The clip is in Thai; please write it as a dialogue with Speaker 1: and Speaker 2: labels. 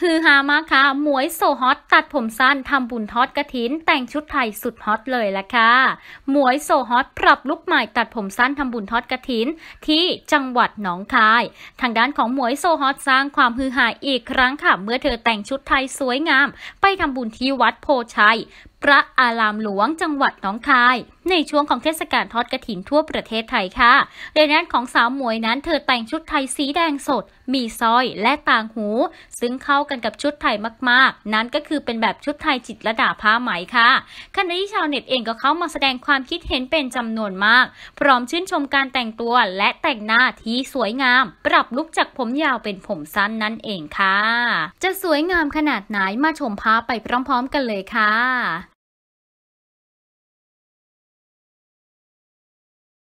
Speaker 1: ฮือฮามากค่ะ หมวยโซฮอตตัดผมสั้นทำบุญทอดกระถิน แต่งชุดไทยสุดฮอตเลยละค่ะ หมวยโซฮอตปรับลุกใหม่ตัดผมสั้นทำบุญทอดกระถินที่จังหวัดหนองคาย ทางด้านของหมวยโซฮอตสร้างความฮือฮาอีกครั้งค่ะ เมื่อเธอแต่งชุดไทยสวยงาม ไปทำบุญที่วัดโพชัยพระอารามหลวงจังหวัดน้องคาย ในช่วงของเทศกาลทอดกระถินทั่วประเทศไทยค่ะโดยนั้นของสาวหมวยนั้น เธอแต่งชุดไทยสีแดงสด มีสร้อยและต่างหู ซึ่งเข้ากันกับชุดไทยมาก ๆ นั้นก็คือเป็นแบบชุดไทยจิตระดาผ้าไหม ค่ะขณะที่ชาวเน็ตเองก็เข้ามาแสดงความคิดเห็นเป็นจำนวนมาก พร้อมชื่นชมการแต่งตัวและแต่งหน้าที่สวยงาม ปรับลุกจากผมยาวเป็นผมสั้นนั่นเองค่ะ จะสวยงามขนาดไหนมาชมภาพไปพร้อม ๆ กันเลยค่ะ